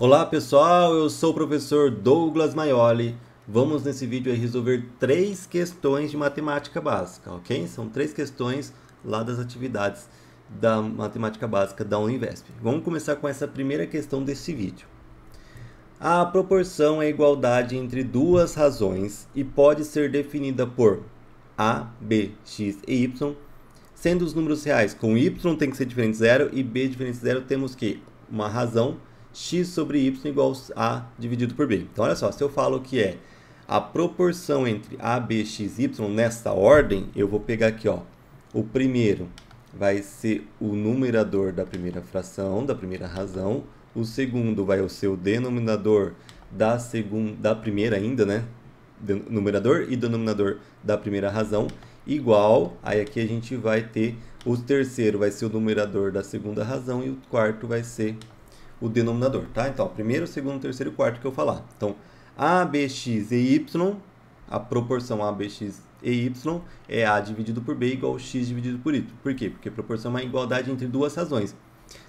Olá pessoal, eu sou o professor Douglas Maioli. Vamos nesse vídeo resolver três questões de matemática básica, ok? São três questões lá das atividades da matemática básica da Univesp. Vamos começar com essa primeira questão desse vídeo. A proporção é igualdade entre duas razões e pode ser definida por A, B, X e Y, sendo os números reais com Y tem que ser diferente de zero e B diferente de zero, temos que uma razão x sobre y igual a dividido por b. Então, olha só, se eu falo que é a proporção entre a, b, x, y nesta ordem, eu vou pegar aqui, ó, o primeiro vai ser o numerador da primeira fração, da primeira razão, o segundo vai ser o denominador da segunda, da primeira ainda, né? Numerador e denominador da primeira razão igual, aí aqui a gente vai ter o terceiro vai ser o numerador da segunda razão e o quarto vai ser o denominador, tá? Então, primeiro, segundo, terceiro e quarto que eu falar. Então, a, b, x e y, a proporção a, b, x e y é a dividido por b igual x dividido por y. Por quê? Porque proporção é uma igualdade entre duas razões.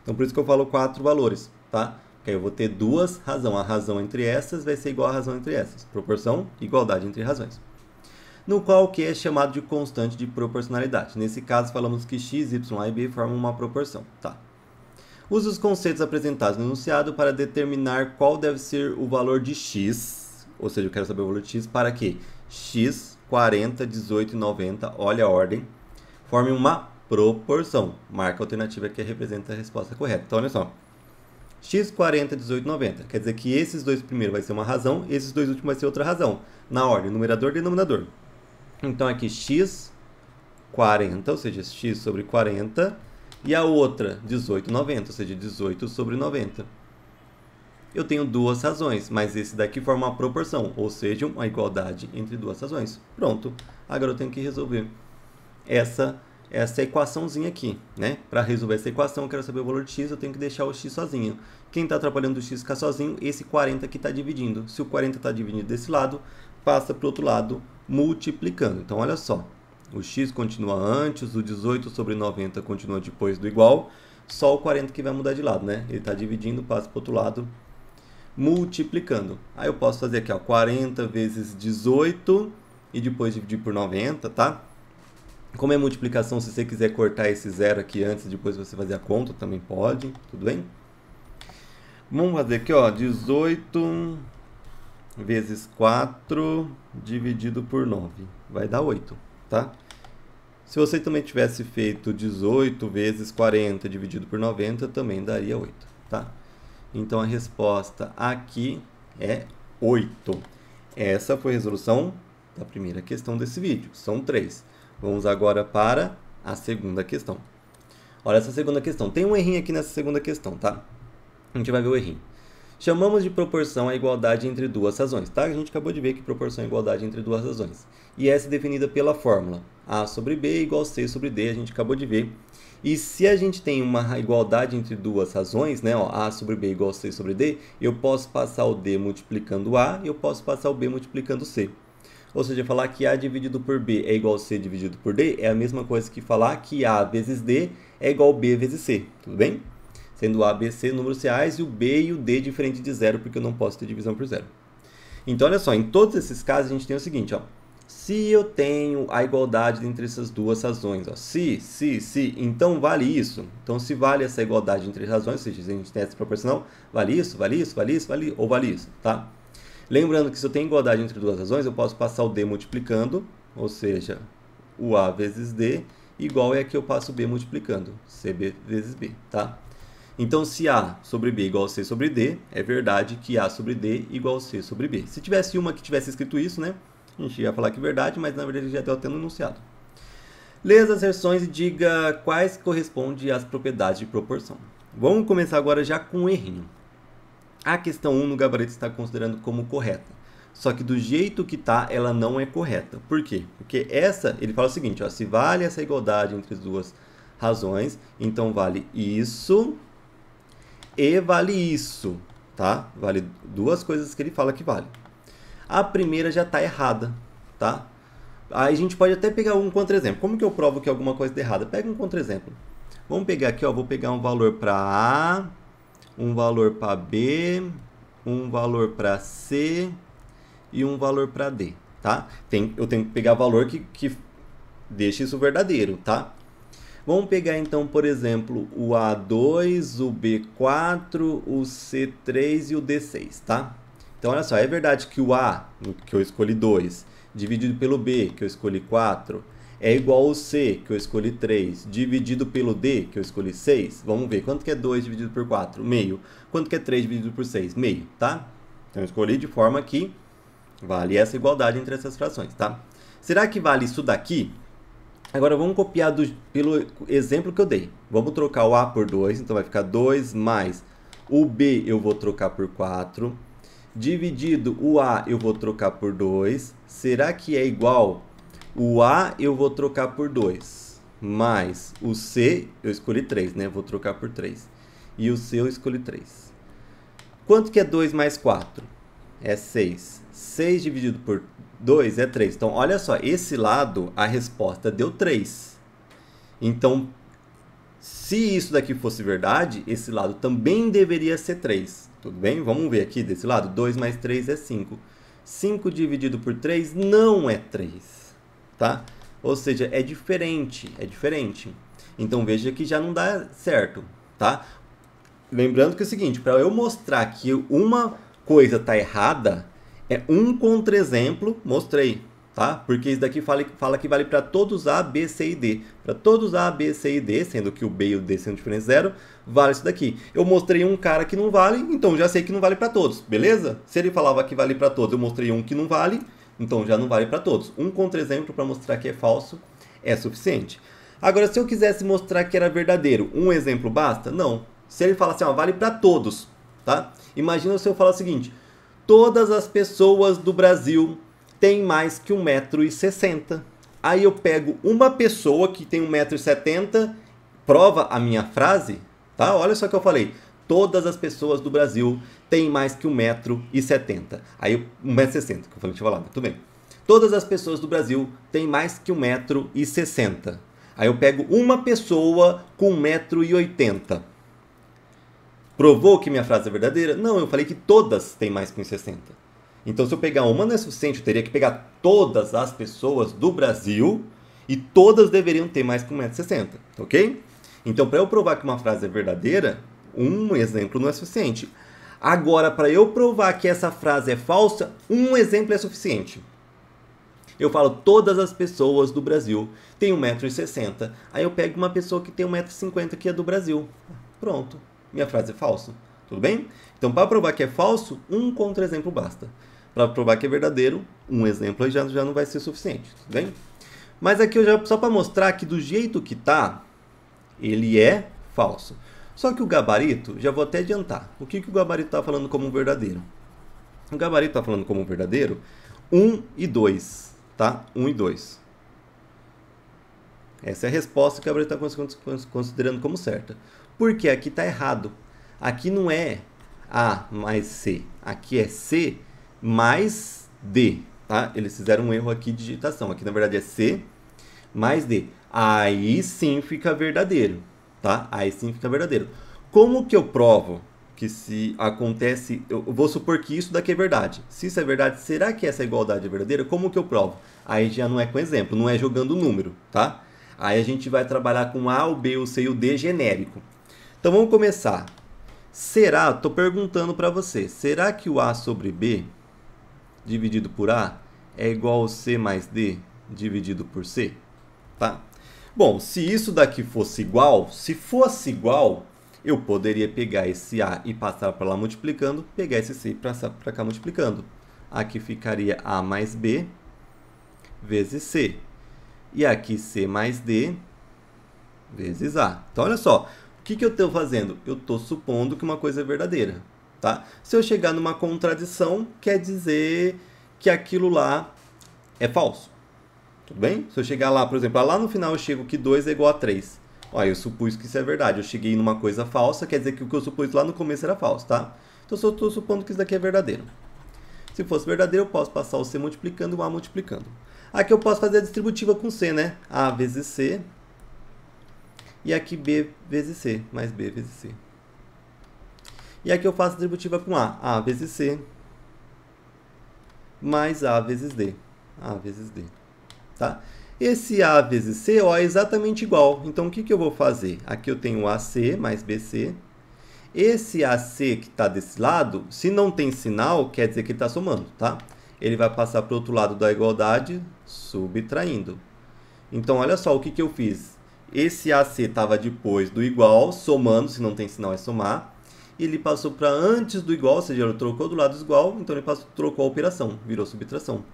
Então, por isso que eu falo quatro valores, tá? Porque aí eu vou ter duas razões. A razão entre essas vai ser igual à razão entre essas. Proporção, igualdade entre razões. No qual que é chamado de constante de proporcionalidade. Nesse caso, falamos que x, y e b formam uma proporção, tá? Use os conceitos apresentados no enunciado para determinar qual deve ser o valor de x, ou seja, eu quero saber o valor de x para que x, 40, 18 e 90, olha a ordem, forme uma proporção. Marca a alternativa que representa a resposta correta. Então, olha só. x, 40, 18, 90. Quer dizer que esses dois primeiros vai ser uma razão, esses dois últimos vai ser outra razão. Na ordem, numerador e denominador. Então, aqui x, 40, ou seja, x sobre 40 e a outra 18,90, ou seja, 18 sobre 90. Eu tenho duas razões, mas esse daqui forma uma proporção, ou seja, uma igualdade entre duas razões. Pronto, agora eu tenho que resolver essa essa equaçãozinha aqui, né? Para resolver essa equação, eu quero saber o valor de x, eu tenho que deixar o x sozinho. Quem está atrapalhando o x ficar sozinho, esse 40 que está dividindo. Se o 40 está dividindo desse lado, passa para o outro lado multiplicando. Então, olha só, o x continua antes, o 18 sobre 90 continua depois do igual, só o 40 que vai mudar de lado, né? Ele está dividindo, passa para o outro lado, multiplicando. Aí eu posso fazer aqui, ó, 40 vezes 18 e depois dividir por 90, tá? Como é multiplicação, se você quiser cortar esse zero aqui antes e depois você fazer a conta, também pode, tudo bem? Vamos fazer aqui, ó, 18 vezes 4 dividido por 9, vai dar 8 tá? Se você também tivesse feito 18 vezes 40 dividido por 90, também daria 8, tá? Então a resposta aqui é 8. Essa foi a resolução da primeira questão desse vídeo. São três. Vamos agora para a segunda questão. Olha essa segunda questão. Tem um errinho aqui nessa segunda questão, tá? A gente vai ver o errinho. Chamamos de proporção a igualdade entre duas razões, tá? A gente acabou de ver que proporção é igualdade entre duas razões. E essa é definida pela fórmula A sobre B igual a C sobre D, a gente acabou de ver. E se a gente tem uma igualdade entre duas razões, né, ó, A sobre B igual a C sobre D, eu posso passar o D multiplicando A e eu posso passar o B multiplicando C. Ou seja, falar que A dividido por B é igual a C dividido por D é a mesma coisa que falar que A vezes D é igual a B vezes C, tudo bem? sendo o A, B, C números reais e o B e o D diferente de zero, porque eu não posso ter divisão por zero. Então, olha só, em todos esses casos a gente tem o seguinte, ó. Se eu tenho a igualdade entre essas duas razões, ó, se, se, se, então vale isso. Então, se vale essa igualdade entre as razões, ou seja, se a gente tem essa proporcional, vale isso, vale isso, vale isso, vale ou vale isso, tá? Lembrando que se eu tenho igualdade entre duas razões, eu posso passar o D multiplicando, ou seja, o A vezes D, igual é que eu passo o B multiplicando, CB vezes B, tá? Então, se A sobre B igual a C sobre D, é verdade que A sobre D igual a C sobre B. Se tivesse uma que tivesse escrito isso, né? A gente ia falar que é verdade, mas na verdade já está tendo enunciado. Leia as asserções e diga quais correspondem às propriedades de proporção. Vamos começar agora já com o um errinho. A questão 1 no gabarito está considerando como correta. Só que do jeito que está, ela não é correta. Por quê? Porque essa, ele fala o seguinte, ó, se vale essa igualdade entre as duas razões, então vale isso e vale isso, tá? Vale duas coisas que ele fala que vale. A primeira já está errada, tá? Aí a gente pode até pegar um contra-exemplo. Como que eu provo que alguma coisa está errada? Pega um contra-exemplo. Vamos pegar aqui, ó, vou pegar um valor para A, um valor para B, um valor para C e um valor para D, tá? Tem, eu tenho que pegar valor que, que isso verdadeiro, tá? Vamos pegar então, por exemplo, o A2, o B4, o C3 e o D6, tá? Então, olha só, é verdade que o A, que eu escolhi 2, dividido pelo B, que eu escolhi 4, é igual ao C, que eu escolhi 3, dividido pelo D, que eu escolhi 6. Vamos ver, quanto que é 2 dividido por 4? Meio. Quanto que é 3 dividido por 6? Meio, tá? Então, eu escolhi de forma que vale essa igualdade entre essas frações, tá? Será que vale isso daqui? Agora vamos copiar do, pelo exemplo que eu dei. Vamos trocar o A por 2, então vai ficar 2 mais o B eu vou trocar por 4. Dividido o A eu vou trocar por 2. Será que é igual? O A eu vou trocar por 2. Mais o C, eu escolhi 3, né? Vou trocar por 3. E o C eu escolhi 3. Quanto que é 2 mais 4? É 6. 6 dividido por 2 é 3. Então, olha só, esse lado, a resposta deu 3. Então, se isso daqui fosse verdade, esse lado também deveria ser 3. Tudo bem? Vamos ver aqui desse lado. 2 mais 3 é 5. 5 dividido por 3 não é 3. Tá? Ou seja, é diferente. É diferente. Então, veja que já não dá certo. Tá? Lembrando que é o seguinte, para eu mostrar que uma coisa está errada, é um contra-exemplo, mostrei, tá? Porque isso daqui fala, fala que vale para todos A, B, C e D. Para todos A, B, C e D, sendo que o B e o D sendo diferentes zero, vale isso daqui. Eu mostrei um cara que não vale, então já sei que não vale para todos, beleza? Se ele falava que vale para todos, eu mostrei um que não vale, então já não vale para todos. Um contra-exemplo para mostrar que é falso é suficiente. Agora, se eu quisesse mostrar que era verdadeiro, um exemplo basta? Não. Se ele fala assim, ó, vale para todos, tá? Imagina se eu falar o seguinte, todas as pessoas do Brasil têm mais que 1,60m. Aí eu pego uma pessoa que tem 1,70m, prova a minha frase, tá? Olha só o que eu falei. Todas as pessoas do Brasil têm mais que 1,70m. Aí 1,60m, que eu falei, tinha falado, tudo bem. Todas as pessoas do Brasil têm mais que 1,60m. Aí eu pego uma pessoa com 1,80m. Provou que minha frase é verdadeira? Não, eu falei que todas têm mais que 1,60. Então, se eu pegar uma, não é suficiente. Eu teria que pegar todas as pessoas do Brasil e todas deveriam ter mais que 1,60m, ok? Então, para eu provar que uma frase é verdadeira, um exemplo não é suficiente. Agora, para eu provar que essa frase é falsa, um exemplo é suficiente. Eu falo, todas as pessoas do Brasil têm 1,60m. Aí eu pego uma pessoa que tem 1,50m que é do Brasil. Pronto, minha frase é falso. Tudo bem? Então, para provar que é falso, um contra-exemplo basta. Para provar que é verdadeiro, um exemplo já, já não vai ser suficiente. Tudo bem? Mas aqui eu já só para mostrar que do jeito que está ele é falso. Só que o gabarito, já vou até adiantar. O que, que o gabarito está falando como verdadeiro? O gabarito está falando como verdadeiro 1 e 2, tá? 1 e 2. Essa é a resposta que o gabarito está considerando como certa. Porque aqui está errado. Aqui não é A mais C. Aqui é C mais D. Tá? Eles fizeram um erro aqui de digitação. Aqui, na verdade, é C mais D. Aí sim fica verdadeiro. Tá? Aí sim fica verdadeiro. Como que eu provo que se acontece, eu vou supor que isso daqui é verdade. Se isso é verdade, será que essa igualdade é verdadeira? Como que eu provo? Aí já não é com exemplo, não é jogando número, tá? Aí a gente vai trabalhar com A, o B, o C e o D genérico. Então vamos começar. Será, estou perguntando para você, será que o A sobre B dividido por A é igual ao C mais D dividido por C? Tá? Bom, se isso daqui fosse igual, se fosse igual, eu poderia pegar esse A e passar para lá multiplicando, pegar esse C e passar para cá multiplicando. Aqui ficaria A mais B vezes C. E aqui C mais D vezes A. Então, olha só, que, que eu estou fazendo? Eu estou supondo que uma coisa é verdadeira. Tá? Se eu chegar numa contradição, quer dizer que aquilo lá é falso. Tudo bem? Se eu chegar lá, por exemplo, lá no final eu chego que 2 é igual a 3. Olha, eu supus que isso é verdade. Eu cheguei numa coisa falsa, quer dizer que o que eu supus lá no começo era falso, tá? Então eu estou supondo que isso daqui é verdadeiro. Se fosse verdadeiro, eu posso passar o C multiplicando e o A multiplicando. Aqui eu posso fazer a distributiva com C, né? A vezes C e aqui B vezes C, mais B vezes C. E aqui eu faço a distributiva com A. A vezes C mais A vezes D. A vezes D. Tá? Esse A vezes C ó, é exatamente igual. Então, o que, que eu vou fazer? Aqui eu tenho AC mais BC. Esse AC que está desse lado, se não tem sinal, quer dizer que ele está somando, tá? Ele vai passar para o outro lado da igualdade, subtraindo. Então, olha só o que, que eu fiz. Esse AC estava depois do igual, somando, se não tem sinal é somar. E ele passou para antes do igual, ou seja, ele trocou do lado igual, então ele passou, trocou a operação, virou subtração.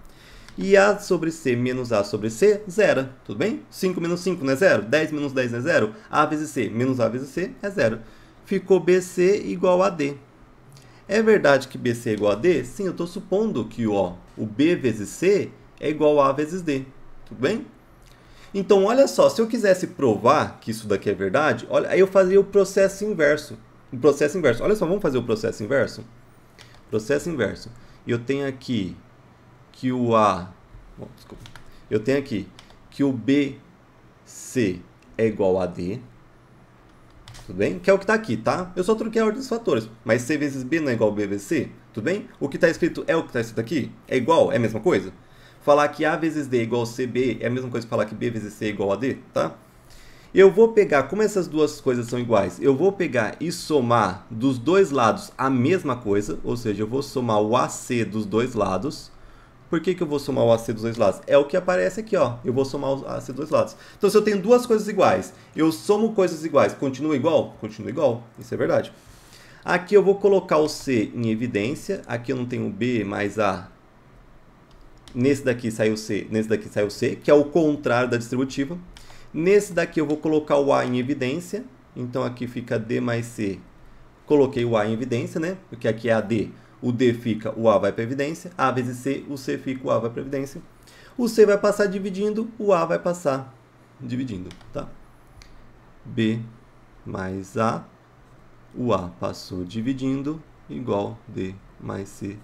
E A sobre C menos A sobre C, zero, tudo bem? 5 menos 5 não é zero? 10 menos 10 não é zero? A vezes C menos A vezes C é zero. Ficou BC igual a D. É verdade que BC é igual a D? Sim, eu estou supondo que ó, o B vezes C é igual a A vezes D, tudo bem? Então, olha só, se eu quisesse provar que isso daqui é verdade, olha, aí eu fazia o processo inverso. O processo inverso. Olha só, vamos fazer o processo inverso? Processo inverso. Eu tenho aqui que o A... Bom, desculpa. Eu tenho aqui que o BC é igual a D. Tudo bem? Que é o que está aqui, tá? Eu só troquei a ordem dos fatores. Mas C vezes B não é igual a B vezes C? Tudo bem? O que está escrito é o que está escrito aqui? É igual? É a mesma coisa? Falar que A vezes D é igual a CB é a mesma coisa que falar que B vezes C é igual a D, tá? Eu vou pegar, como essas duas coisas são iguais, eu vou pegar e somar dos dois lados a mesma coisa, ou seja, eu vou somar o AC dos dois lados. Por que, que eu vou somar o AC dos dois lados? É o que aparece aqui, ó. Eu vou somar o AC dos dois lados. Então, se eu tenho duas coisas iguais, eu somo coisas iguais, continua igual? Continua igual, isso é verdade. Aqui eu vou colocar o C em evidência, aqui eu não tenho B mais A Nesse daqui saiu C, nesse daqui saiu C, que é o contrário da distributiva. Nesse daqui eu vou colocar o A em evidência. Então aqui fica D mais C. Coloquei o A em evidência, né? Porque aqui é a D. O D fica, o A vai para evidência. A vezes C, o C fica, o A vai para evidência. O C vai passar dividindo, o A vai passar dividindo, tá? B mais A, o A passou dividindo, igual D mais C,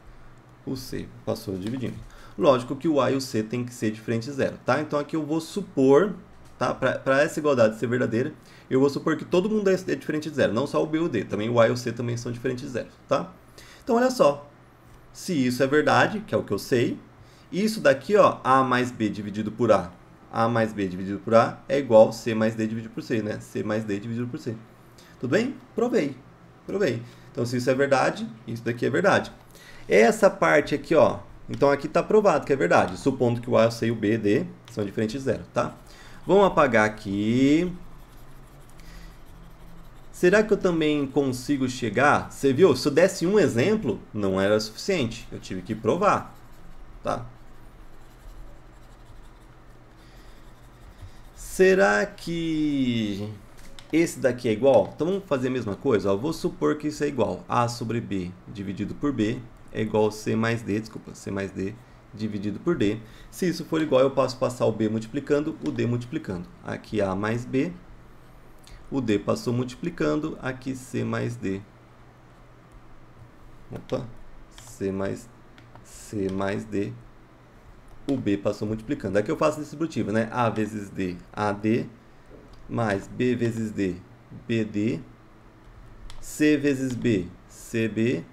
o C passou dividindo. Lógico que o A e o C tem que ser diferente de zero, tá? Então aqui eu vou supor, tá? Para essa igualdade ser verdadeira, eu vou supor que todo mundo é diferente é de zero, não só o B e o D, também o A e o C também são diferentes de zero, tá? Então olha só, se isso é verdade, que é o que eu sei, isso daqui, ó, A mais B dividido por A, A mais B dividido por A é igual C mais D dividido por C, né? C mais D dividido por C. Tudo bem? Provei, provei. Então se isso é verdade, isso daqui é verdade. Essa parte aqui, ó, então aqui está provado que é verdade, supondo que o A, C e o B, D são diferentes de zero, tá? Vamos apagar aqui. Será que eu também consigo chegar? Você viu? Se eu desse um exemplo, não era suficiente. Eu tive que provar, tá? Será que esse daqui é igual? Então vamos fazer a mesma coisa. Ó. Vou supor que isso é igual. A sobre B dividido por B é igual a C mais D, desculpa, C mais D dividido por D. Se isso for igual, eu posso passar o B multiplicando, o D multiplicando. Aqui A mais B, o D passou multiplicando, aqui C mais D. Opa, C mais, C mais D. O B passou multiplicando. Aqui eu faço distributivo, né? A vezes D, AD, mais B vezes D, BD, C vezes B, CB,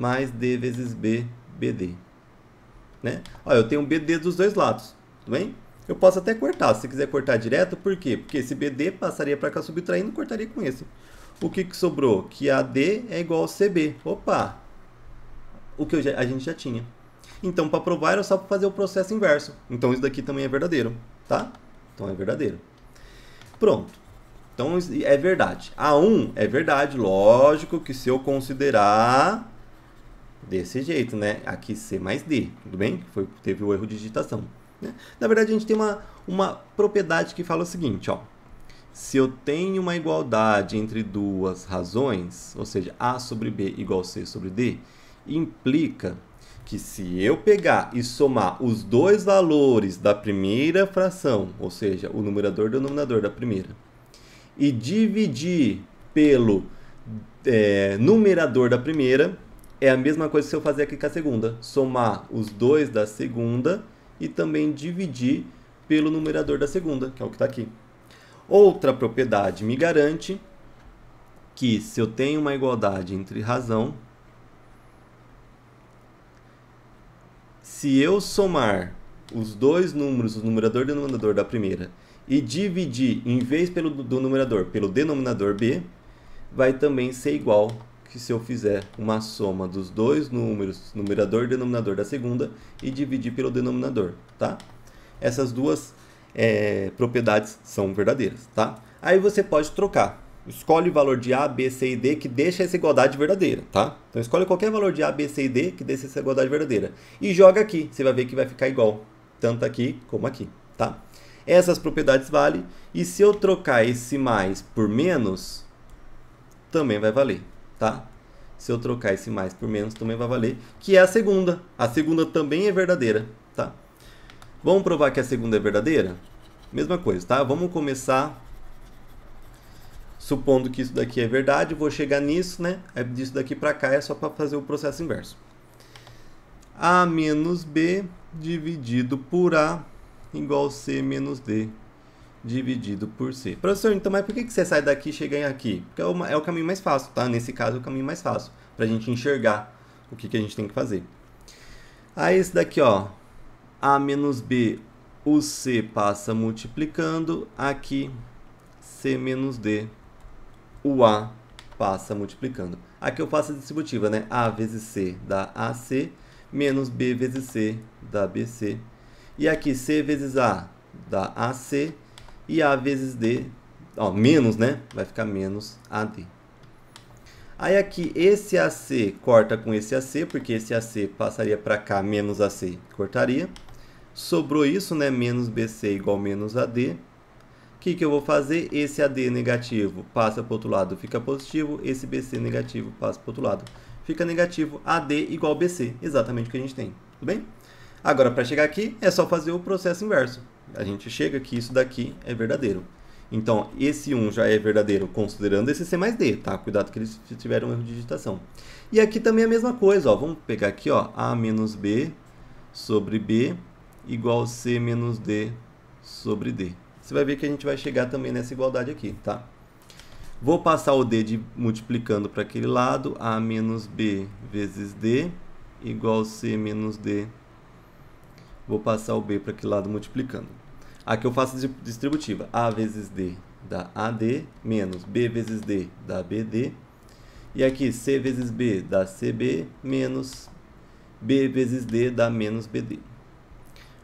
mais D vezes B, BD. Né? Ó, eu tenho um BD dos dois lados, tudo bem? Eu posso até cortar, se quiser cortar direto, por quê? Porque esse BD passaria para cá subtraindo, cortaria com esse. O que, que sobrou? Que AD é igual a CB. Opa! O que já, a gente já tinha. Então, para provar, era só fazer o processo inverso. Então, isso daqui também é verdadeiro, tá? Então, é verdadeiro. Pronto. Então, é verdade. A1 é verdade, lógico que se eu considerar desse jeito, né? Aqui C mais D, tudo bem? Foi, teve o erro de digitação. Né? Na verdade, a gente tem uma, uma propriedade que fala o seguinte, ó. Se eu tenho uma igualdade entre duas razões, ou seja, A sobre B igual C sobre D, implica que se eu pegar e somar os dois valores da primeira fração, ou seja, o numerador e o denominador da primeira, e dividir pelo é, numerador da primeira, é a mesma coisa que se eu fazer aqui com a segunda. Somar os dois da segunda e também dividir pelo numerador da segunda, que é o que está aqui. Outra propriedade me garante que se eu tenho uma igualdade entre razão, se eu somar os dois números, o numerador e o denominador da primeira, e dividir, em vez pelo, do numerador, pelo denominador b, vai também ser igual que se eu fizer uma soma dos dois números, numerador e denominador da segunda, e dividir pelo denominador, tá? Essas duas é, propriedades são verdadeiras, tá? Aí você pode trocar. Escolhe o valor de A, B, C e D que deixa essa igualdade verdadeira, tá? Então escolhe qualquer valor de A, B, C e D que deixa essa igualdade verdadeira. E joga aqui, você vai ver que vai ficar igual, tanto aqui como aqui, tá? Essas propriedades valem, e se eu trocar esse mais por menos, também vai valer tá? Se eu trocar esse mais por menos, também vai valer, que é a segunda. A segunda também é verdadeira, tá? Vamos provar que a segunda é verdadeira? Mesma coisa, tá? Vamos começar supondo que isso daqui é verdade, vou chegar nisso, né? É disso daqui para cá é só para fazer o processo inverso. A menos B dividido por A igual C menos D dividido por C. Professor, então, mas por que, que você sai daqui e chega em aqui? Porque é, é o caminho mais fácil, tá? Nesse caso, é o caminho mais fácil, para a gente enxergar o que, que a gente tem que fazer. Aí, esse daqui, ó, A menos B, o C passa multiplicando, aqui, C menos D, o A passa multiplicando. Aqui eu faço a distributiva, né? A vezes C dá AC, menos B vezes C dá BC. E aqui, C vezes A dá AC, e A vezes D, ó, menos, né? Vai ficar menos AD. Aí aqui, esse AC corta com esse AC, porque esse AC passaria para cá, menos AC cortaria. Sobrou isso, né? Menos BC igual menos AD. O que, que eu vou fazer? Esse AD negativo passa para o outro lado, fica positivo. Esse BC negativo passa para o outro lado, fica negativo. AD igual BC, exatamente o que a gente tem, tudo bem? Agora, para chegar aqui, é só fazer o processo inverso a gente chega que isso daqui é verdadeiro. Então, esse 1 já é verdadeiro considerando esse C mais D, tá? Cuidado que eles tiveram um erro de digitação. E aqui também é a mesma coisa, ó. Vamos pegar aqui, ó, A menos B sobre B igual C menos D sobre D. Você vai ver que a gente vai chegar também nessa igualdade aqui, tá? Vou passar o D de, multiplicando para aquele lado, A menos B vezes D igual C menos D. Vou passar o B para aquele lado multiplicando. Aqui eu faço distributiva. A vezes D dá AD, menos B vezes D dá BD. E aqui, C vezes B dá CB, menos B vezes D dá menos BD.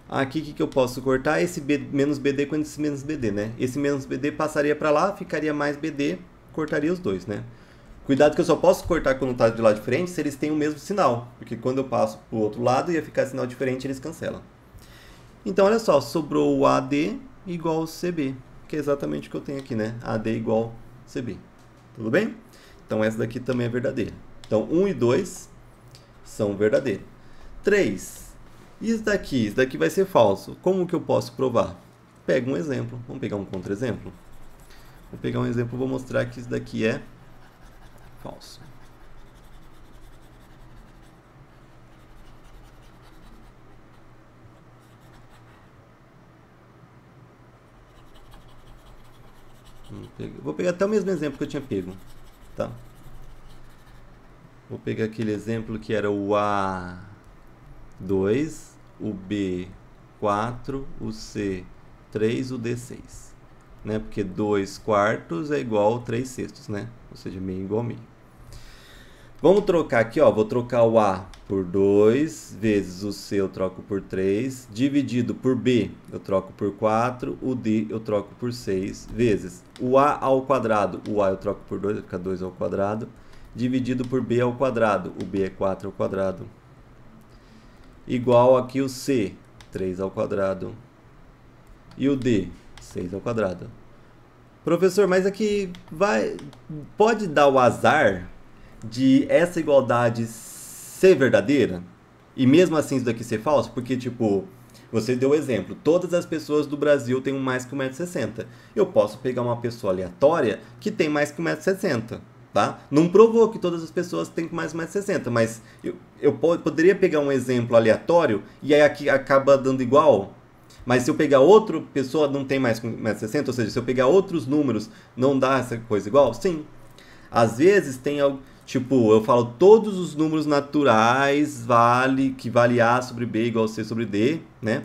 Aqui, o que, que eu posso cortar? Esse B, menos BD com esse menos BD, né? Esse menos BD passaria para lá, ficaria mais BD, cortaria os dois, né? Cuidado que eu só posso cortar quando está de lado diferente se eles têm o mesmo sinal. Porque quando eu passo para o outro lado e ia ficar sinal diferente, eles cancelam. Então, olha só, sobrou o AD igual CB, que é exatamente o que eu tenho aqui, né? AD igual CB. Tudo bem? Então, essa daqui também é verdadeira. Então, 1 e 2 são verdadeiros. 3. Isso daqui, isso daqui vai ser falso. Como que eu posso provar? Pega um exemplo. Vamos pegar um contra-exemplo? Vou pegar um exemplo, vou mostrar que isso daqui é falso. Vou pegar até o mesmo exemplo que eu tinha pego, tá? Vou pegar aquele exemplo que era o A2, o B4, o C3, o D6. Né? Porque 2 quartos é igual a 3 sextos, né? Ou seja, meio igual a meio. Vamos trocar aqui, ó. Vou trocar o A por 2, vezes o C eu troco por 3, dividido por B eu troco por 4, o D eu troco por 6, vezes o A ao quadrado, o A eu troco por 2, fica 2 ao quadrado, dividido por B ao quadrado, o B é 4 ao quadrado, igual aqui o C, 3 ao quadrado, e o D, 6 ao quadrado. Professor, mas aqui vai, pode dar o azar de essa igualdade ser verdadeira? E mesmo assim isso daqui ser falso? Porque, tipo, você deu o exemplo, todas as pessoas do Brasil têm mais que 1,60m. Eu posso pegar uma pessoa aleatória que tem mais que 1,60m. Tá? Não provou que todas as pessoas têm mais que 1,60m, mas eu, eu poderia pegar um exemplo aleatório e aí aqui acaba dando igual, mas se eu pegar outra pessoa, não tem mais 1,60m? ou seja, se eu pegar outros números, não dá essa coisa igual? Sim. Às vezes tem algo. Tipo, eu falo todos os números naturais vale que vale A sobre B igual a C sobre D, né?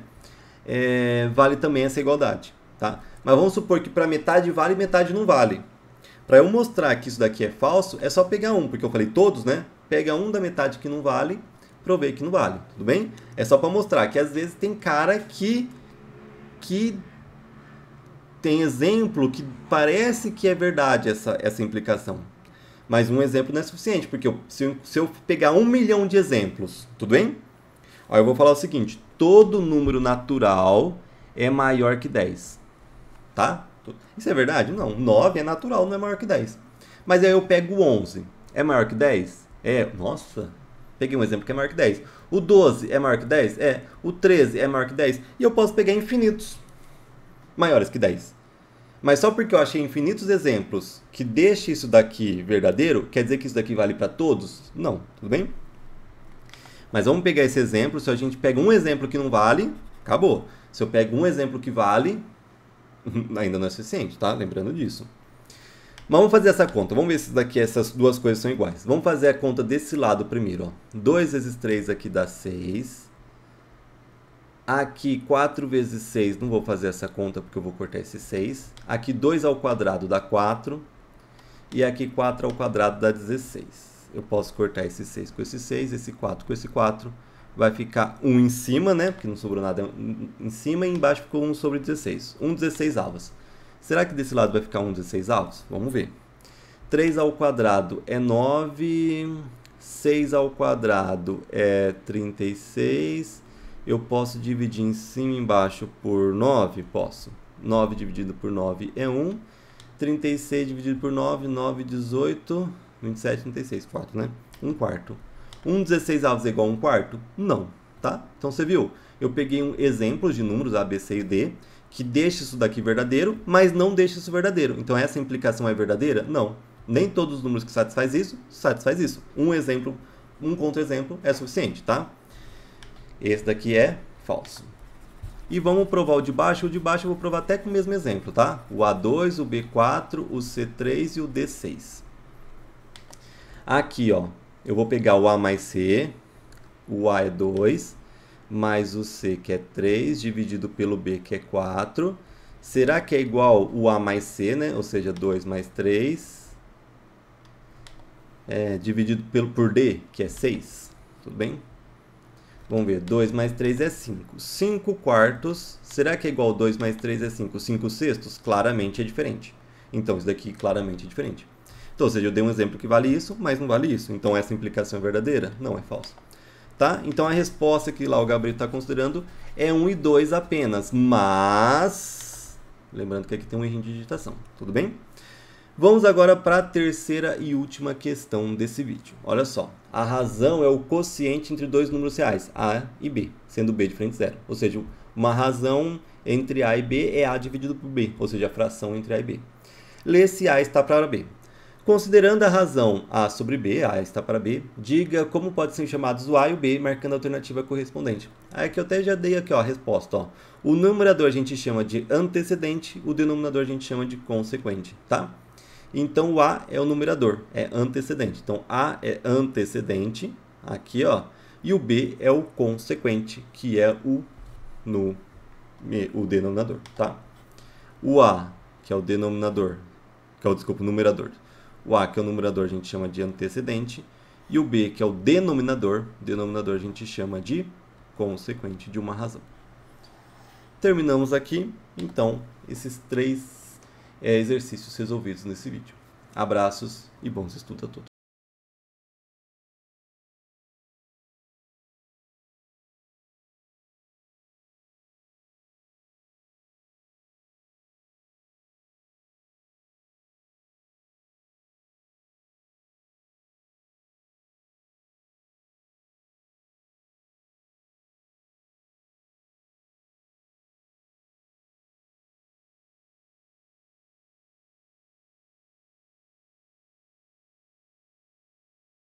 É, vale também essa igualdade, tá? Mas vamos supor que para metade vale e metade não vale. Para eu mostrar que isso daqui é falso, é só pegar um, porque eu falei todos, né? Pega um da metade que não vale, provei que não vale, tudo bem? É só para mostrar que às vezes tem cara que que tem exemplo que parece que é verdade essa, essa implicação, mas um exemplo não é suficiente, porque eu, se, eu, se eu pegar um milhão de exemplos, tudo bem? Ó, eu vou falar o seguinte: todo número natural é maior que 10. Tá? Isso é verdade? Não. 9 é natural, não é maior que 10. Mas aí eu pego 11. É maior que 10? É. Nossa! Peguei um exemplo que é maior que 10. O 12 é maior que 10? É. O 13 é maior que 10? E eu posso pegar infinitos maiores que 10. Mas só porque eu achei infinitos exemplos que deixe isso daqui verdadeiro, quer dizer que isso daqui vale para todos? Não, tudo bem? Mas vamos pegar esse exemplo. Se a gente pega um exemplo que não vale, acabou. Se eu pego um exemplo que vale, ainda não é suficiente, tá? Lembrando disso. Mas vamos fazer essa conta. Vamos ver se daqui essas duas coisas são iguais. Vamos fazer a conta desse lado primeiro. 2 vezes 3 aqui dá 6. Aqui 4 vezes 6, não vou fazer essa conta porque eu vou cortar esse 6. Aqui 2 ao quadrado dá 4. E aqui 4 ao quadrado dá 16. Eu posso cortar esse 6 com esse 6, esse 4 com esse 4. Vai ficar 1 em cima, né? Porque não sobrou nada em cima e embaixo ficou 1 sobre 16. 1 16 alvas. Será que desse lado vai ficar 1 16 alvas? Vamos ver. 3 ao quadrado é 9. 6 ao quadrado é 36 eu posso dividir em cima e embaixo por 9? Posso. 9 dividido por 9 é 1. 36 dividido por 9, 9, 18, 27, 36, 4, né? 1 quarto. 1 16 avos é igual a 1 quarto? Não, tá? Então você viu, eu peguei um exemplo de números A, B, C e D, que deixa isso daqui verdadeiro, mas não deixa isso verdadeiro. Então essa implicação é verdadeira? Não. Nem todos os números que satisfaz isso, satisfaz isso. Um exemplo, um contra-exemplo é suficiente, tá? Esse daqui é falso. E vamos provar o de baixo. O de baixo eu vou provar até com o mesmo exemplo, tá? O A2, o B4, o C3 e o D6. Aqui, ó, eu vou pegar o A mais C, o A é 2, mais o C, que é 3, dividido pelo B, que é 4. Será que é igual o A mais C, né? Ou seja, 2 mais 3, é, dividido pelo, por D, que é 6. Tudo bem? Vamos ver, 2 mais 3 é 5. 5 quartos, será que é igual 2 mais 3 é 5? 5 sextos? Claramente é diferente. Então, isso daqui claramente é diferente. Então, ou seja, eu dei um exemplo que vale isso, mas não vale isso. Então, essa implicação é verdadeira? Não, é falsa. Tá? Então, a resposta que lá o Gabriel está considerando é 1 e 2 apenas. Mas, lembrando que aqui tem um erro de digitação. Tudo bem? Vamos agora para a terceira e última questão desse vídeo. Olha só, a razão é o quociente entre dois números reais, A e B, sendo B diferente de zero. Ou seja, uma razão entre A e B é A dividido por B, ou seja, a fração entre A e B. Lê se A está para B. Considerando a razão A sobre B, A está para B, diga como podem ser chamados o A e o B, marcando a alternativa correspondente. Aí que eu até já dei aqui ó, a resposta. Ó. O numerador a gente chama de antecedente, o denominador a gente chama de consequente, tá? Então o A é o numerador, é antecedente. Então A é antecedente, aqui ó, e o B é o consequente, que é o no o denominador, tá? O A, que é o denominador, que é o desculpa, o numerador. O A, que é o numerador, a gente chama de antecedente, e o B, que é o denominador, denominador a gente chama de consequente de uma razão. Terminamos aqui, então, esses três é, exercícios resolvidos nesse vídeo. Abraços e bons estudos a todos.